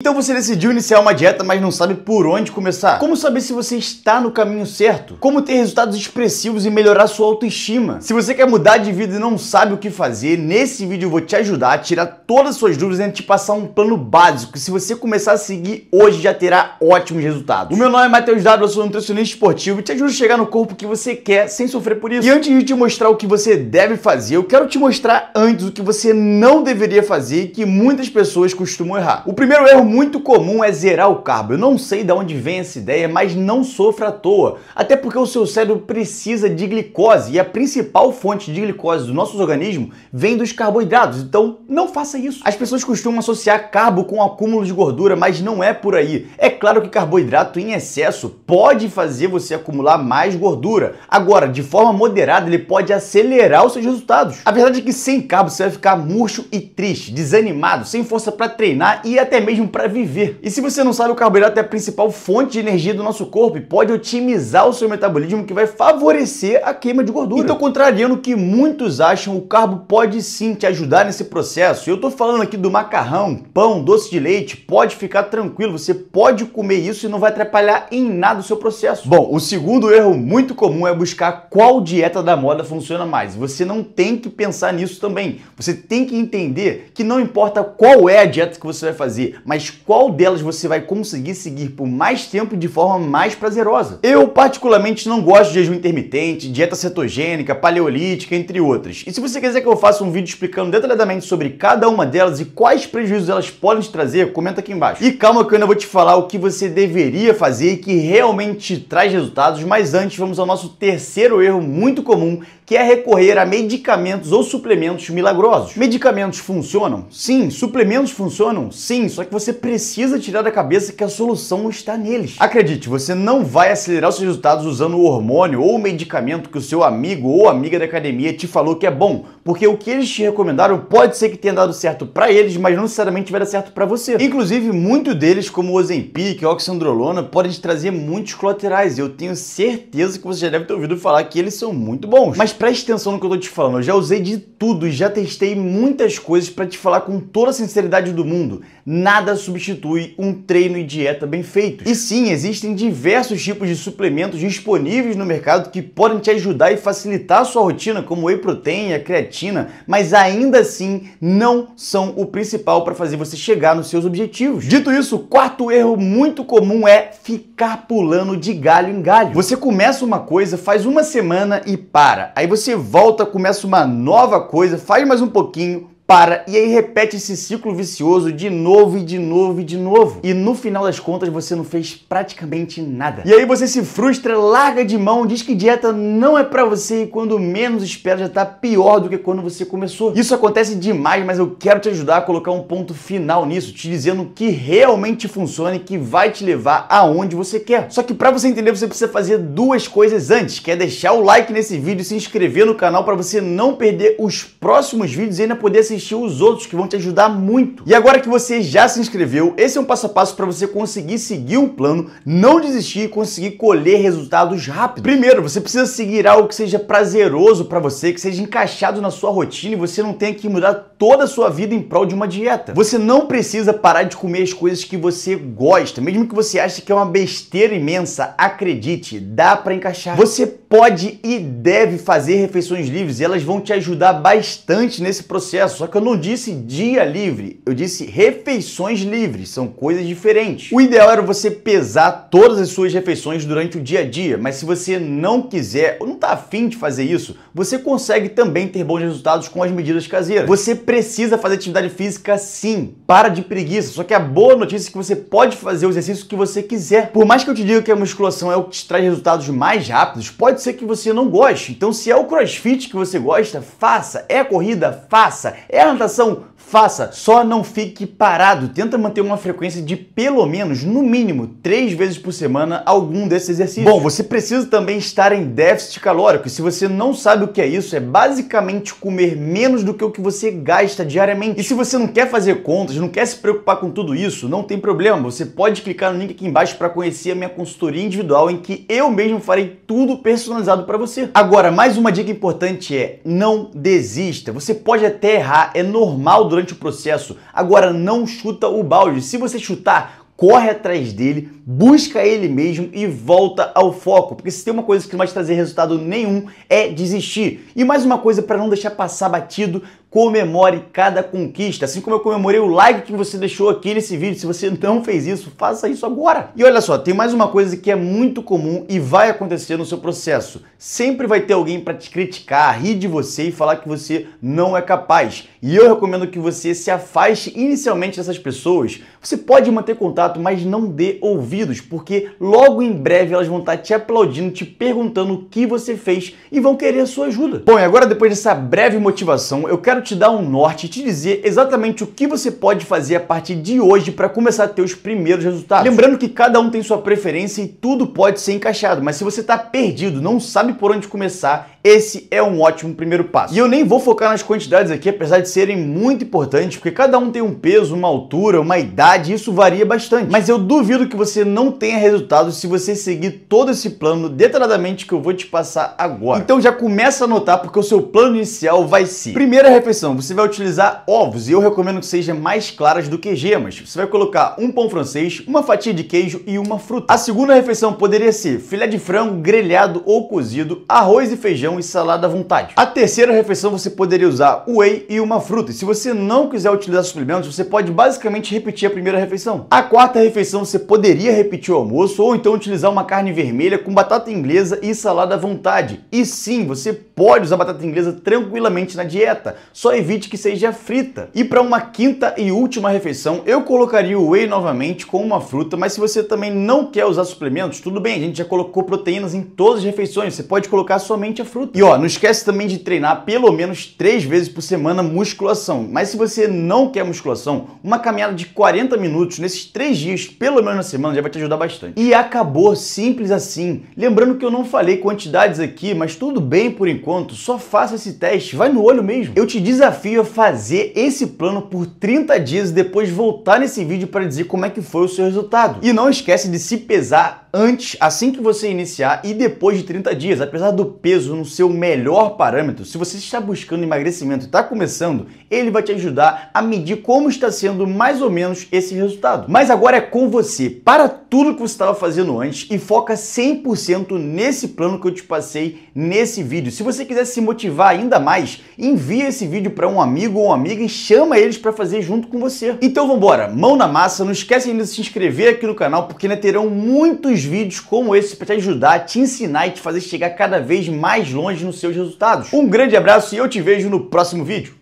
Então você decidiu iniciar uma dieta, mas não sabe por onde começar? Como saber se você está no caminho certo? Como ter resultados expressivos e melhorar sua autoestima? Se você quer mudar de vida e não sabe o que fazer, nesse vídeo eu vou te ajudar a tirar todas as suas dúvidas e te passar um plano básico que se você começar a seguir hoje já terá ótimos resultados. O meu nome é Matheus Dado, eu sou nutricionista esportivo e te ajudo a chegar no corpo que você quer sem sofrer por isso. E antes de te mostrar o que você deve fazer, eu quero te mostrar antes o que você não deveria fazer e que muitas pessoas costumam errar. O primeiro erro muito comum é zerar o carbo. Eu não sei de onde vem essa ideia, mas não sofra à toa. Até porque o seu cérebro precisa de glicose e a principal fonte de glicose do nosso organismo vem dos carboidratos. Então, não faça isso. As pessoas costumam associar carbo com acúmulo de gordura, mas não é por aí. É claro que carboidrato em excesso pode fazer você acumular mais gordura. Agora, de forma moderada, ele pode acelerar os seus resultados. A verdade é que sem carbo você vai ficar murcho e triste, desanimado, sem força para treinar e até mesmo para viver. E se você não sabe, o carboidrato é a principal fonte de energia do nosso corpo e pode otimizar o seu metabolismo, que vai favorecer a queima de gordura. Então, contrariando o que muitos acham, o carbo pode sim te ajudar nesse processo. Eu estou falando aqui do macarrão, pão, doce de leite, pode ficar tranquilo, você pode comer isso e não vai atrapalhar em nada o seu processo. Bom, o segundo erro muito comum é buscar qual dieta da moda funciona mais. Você não tem que pensar nisso também. Você tem que entender que não importa qual é a dieta que você vai fazer, mas qual delas você vai conseguir seguir por mais tempo de forma mais prazerosa? Eu, particularmente, não gosto de jejum intermitente, dieta cetogênica, paleolítica, entre outras. E se você quiser que eu faça um vídeo explicando detalhadamente sobre cada uma delas e quais prejuízos elas podem te trazer, comenta aqui embaixo. E calma que eu ainda vou te falar o que você deveria fazer e que realmente traz resultados, mas antes vamos ao nosso terceiro erro muito comum, que é recorrer a medicamentos ou suplementos milagrosos. Medicamentos funcionam? Sim. Suplementos funcionam? Sim. Só que você precisa tirar da cabeça que a solução está neles. Acredite, você não vai acelerar os seus resultados usando o hormônio ou o medicamento que o seu amigo ou amiga da academia te falou que é bom porque o que eles te recomendaram pode ser que tenha dado certo para eles, mas não necessariamente vai dar certo para você. Inclusive, muito deles, como o Ozempic, a Oxandrolona, podem te trazer muitos colaterais. Eu tenho certeza que você já deve ter ouvido falar que eles são muito bons. Mas preste atenção no que eu tô te falando. Eu já usei de tudo e já testei muitas coisas para te falar com toda a sinceridade do mundo. Nada substitui um treino e dieta bem feitos. E sim, existem diversos tipos de suplementos disponíveis no mercado que podem te ajudar e facilitar a sua rotina, como whey protein, creatina, creatina, mas ainda assim não são o principal para fazer você chegar nos seus objetivos. Dito isso, o quarto erro muito comum é ficar pulando de galho em galho. Você começa uma coisa, faz uma semana e para. Aí você volta, começa uma nova coisa, faz mais um pouquinho, para e aí repete esse ciclo vicioso de novo e de novo e de novo. E no final das contas você não fez praticamente nada. E aí você se frustra, larga de mão, diz que dieta não é para você e quando menos espera já tá pior do que quando você começou. Isso acontece demais, mas eu quero te ajudar a colocar um ponto final nisso, te dizendo que realmente funciona e que vai te levar aonde você quer. Só que para você entender você precisa fazer duas coisas antes, que é deixar o like nesse vídeo e se inscrever no canal para você não perder os próximos vídeos e ainda poder assistir assistir os outros que vão te ajudar muito. E agora que você já se inscreveu, esse é um passo a passo para você conseguir seguir um plano, não desistir e conseguir colher resultados rápido. Primeiro, você precisa seguir algo que seja prazeroso para você, que seja encaixado na sua rotina e você não tenha que mudar toda a sua vida em prol de uma dieta. Você não precisa parar de comer as coisas que você gosta, mesmo que você ache que é uma besteira imensa, acredite, dá para encaixar. Você pode e deve fazer refeições livres e elas vão te ajudar bastante nesse processo. Só que eu não disse dia livre, eu disse refeições livres, são coisas diferentes. O ideal era você pesar todas as suas refeições durante o dia a dia, mas se você não quiser ou não está afim de fazer isso, você consegue também ter bons resultados com as medidas caseiras. Você precisa fazer atividade física sim, para de preguiça. Só que a boa notícia é que você pode fazer o exercício que você quiser. Por mais que eu te diga que a musculação é o que te traz resultados mais rápidos, pode pode ser que você não goste. Então, se é o crossfit que você gosta, faça. É corrida, faça. É natação, Faça, só não fique parado. Tenta manter uma frequência de pelo menos, no mínimo, três vezes por semana algum desses exercícios. Bom, você precisa também estar em déficit calórico. E se você não sabe o que é isso, é basicamente comer menos do que o que você gasta diariamente. E se você não quer fazer contas, não quer se preocupar com tudo isso, não tem problema. Você pode clicar no link aqui embaixo para conhecer a minha consultoria individual em que eu mesmo farei tudo personalizado para você. Agora, mais uma dica importante é: não desista. Você pode até errar, é normal durante durante o processo. Agora, não chuta o balde. Se você chutar, corre atrás dele, busca ele mesmo e volta ao foco. Porque se tem uma coisa que não vai te trazer resultado nenhum, é desistir. E mais uma coisa para não deixar passar batido, comemore cada conquista, assim como eu comemorei o like que você deixou aqui nesse vídeo. Se você não fez isso, faça isso agora. E olha só, tem mais uma coisa que é muito comum e vai acontecer no seu processo. Sempre vai ter alguém para te criticar, rir de você e falar que você não é capaz. E eu recomendo que você se afaste inicialmente dessas pessoas. Você pode manter contato, mas não dê ouvidos, porque logo em breve elas vão estar te aplaudindo, te perguntando o que você fez e vão querer a sua ajuda. Bom, e agora depois dessa breve motivação, eu quero quero te dar um norte e te dizer exatamente o que você pode fazer a partir de hoje para começar a ter os primeiros resultados. Lembrando que cada um tem sua preferência e tudo pode ser encaixado, mas se você está perdido, não sabe por onde começar, esse é um ótimo primeiro passo. E eu nem vou focar nas quantidades aqui, apesar de serem muito importantes, porque cada um tem um peso, uma altura, uma idade, isso varia bastante. Mas eu duvido que você não tenha resultados se você seguir todo esse plano detalhadamente que eu vou te passar agora. Então já começa a anotar, porque o seu plano inicial vai ser... Primeira refeição, você vai utilizar ovos, e eu recomendo que sejam mais claras do que gemas. Você vai colocar um pão francês, uma fatia de queijo e uma fruta. A segunda refeição poderia ser filé de frango grelhado ou cozido, arroz e feijão, feijão e salada à vontade. A terceira refeição você poderia usar whey e uma fruta. E se você não quiser utilizar suplementos, você pode basicamente repetir a primeira refeição. A quarta refeição você poderia repetir o almoço ou então utilizar uma carne vermelha com batata inglesa e salada à vontade. E sim, você pode usar batata inglesa tranquilamente na dieta, só evite que seja frita. E para uma quinta e última refeição, eu colocaria o whey novamente com uma fruta, mas se você também não quer usar suplementos, tudo bem, a gente já colocou proteínas em todas as refeições, você pode colocar somente a fruta. E ó, não esquece também de treinar pelo menos três vezes por semana musculação, mas se você não quer musculação, uma caminhada de 40 minutos nesses três dias, pelo menos na semana, já vai te ajudar bastante. E acabou, simples assim. Lembrando que eu não falei quantidades aqui, mas tudo bem por enquanto só faça esse teste, vai no olho mesmo. Eu te desafio a fazer esse plano por 30 dias e depois voltar nesse vídeo para dizer como é que foi o seu resultado. E não esquece de se pesar antes, assim que você iniciar e depois de 30 dias, apesar do peso no seu melhor parâmetro, se você está buscando emagrecimento e está começando, ele vai te ajudar a medir como está sendo mais ou menos esse resultado. Mas agora é com você. Para tudo que você estava fazendo antes e foca 100% nesse plano que eu te passei nesse vídeo. Se você quiser se motivar ainda mais, envia esse vídeo para um amigo ou uma amiga e chama eles para fazer junto com você. Então vamos embora. mão na massa, não esquece ainda de se inscrever aqui no canal porque ainda né, terão muitos vídeos como esse para te ajudar, te ensinar e te fazer chegar cada vez mais longe nos seus resultados. Um grande abraço e eu te vejo no próximo vídeo.